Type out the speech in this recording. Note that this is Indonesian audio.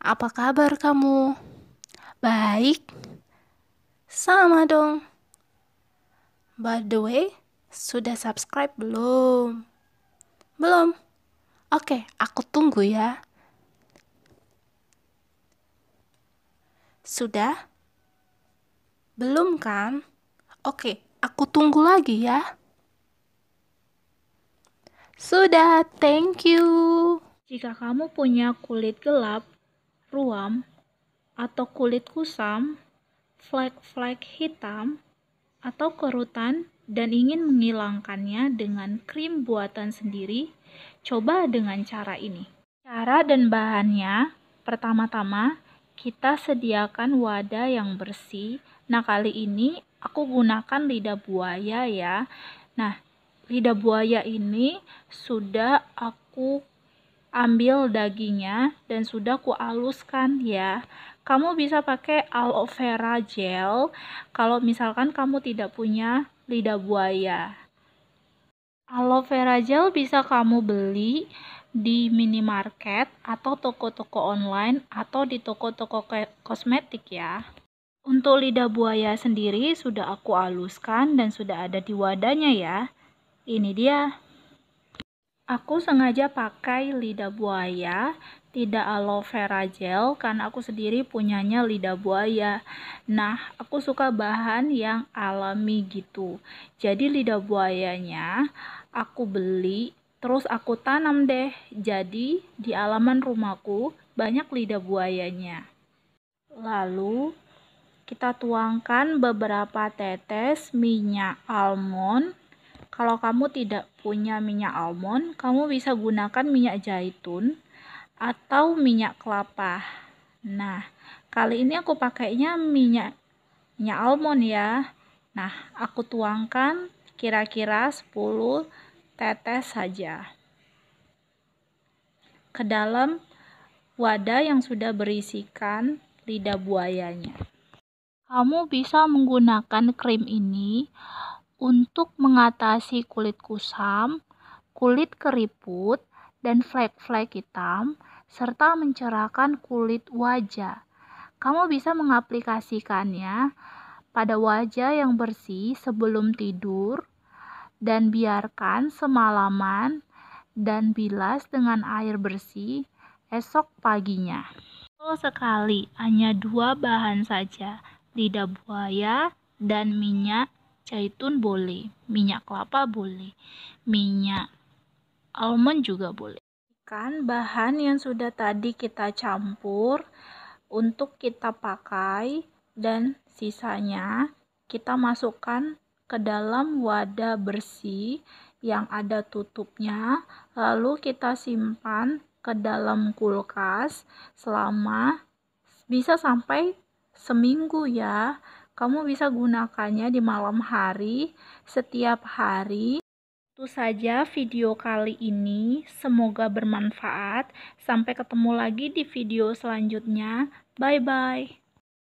Apa kabar kamu? Baik. Sama dong. By the way, sudah subscribe belum? Belum. Oke, aku tunggu ya. Sudah? Belum kan? Oke, aku tunggu lagi ya. Sudah, thank you. Jika kamu punya kulit gelap, ruam, atau kulit kusam, flek-flek hitam, atau kerutan dan ingin menghilangkannya dengan krim buatan sendiri, coba dengan cara ini. Cara dan bahannya, pertama-tama kita sediakan wadah yang bersih. Nah, kali ini aku gunakan lidah buaya ya. Nah, lidah buaya ini sudah aku ambil dagingnya dan sudah kualuskan ya. Kamu bisa pakai aloe vera gel kalau misalkan kamu tidak punya lidah buaya. Aloe vera gel bisa kamu beli di minimarket atau toko-toko online atau di toko-toko kosmetik ya. Untuk lidah buaya sendiri sudah aku aluskan dan sudah ada di wadahnya ya. Ini dia. Aku sengaja pakai lidah buaya, tidak aloe vera gel karena aku sendiri punyanya lidah buaya. Nah, aku suka bahan yang alami gitu. Jadi lidah buayanya aku beli terus aku tanam deh. Jadi di alaman rumahku banyak lidah buayanya. Lalu kita tuangkan beberapa tetes minyak almond kalau kamu tidak punya minyak almond, kamu bisa gunakan minyak zaitun atau minyak kelapa. Nah, kali ini aku pakainya minyak minyak almond ya. Nah, aku tuangkan kira-kira 10 tetes saja ke dalam wadah yang sudah berisikan lidah buayanya. Kamu bisa menggunakan krim ini untuk mengatasi kulit kusam, kulit keriput, dan flek-flek hitam, serta mencerahkan kulit wajah. Kamu bisa mengaplikasikannya pada wajah yang bersih sebelum tidur, dan biarkan semalaman dan bilas dengan air bersih esok paginya. Oh sekali, hanya dua bahan saja, lidah buaya dan minyak zaitun boleh, minyak kelapa boleh, minyak almond juga boleh. Kan bahan yang sudah tadi kita campur untuk kita pakai dan sisanya kita masukkan ke dalam wadah bersih yang ada tutupnya, lalu kita simpan ke dalam kulkas selama bisa sampai seminggu ya. Kamu bisa gunakannya di malam hari, setiap hari. Itu saja video kali ini. Semoga bermanfaat. Sampai ketemu lagi di video selanjutnya. Bye bye.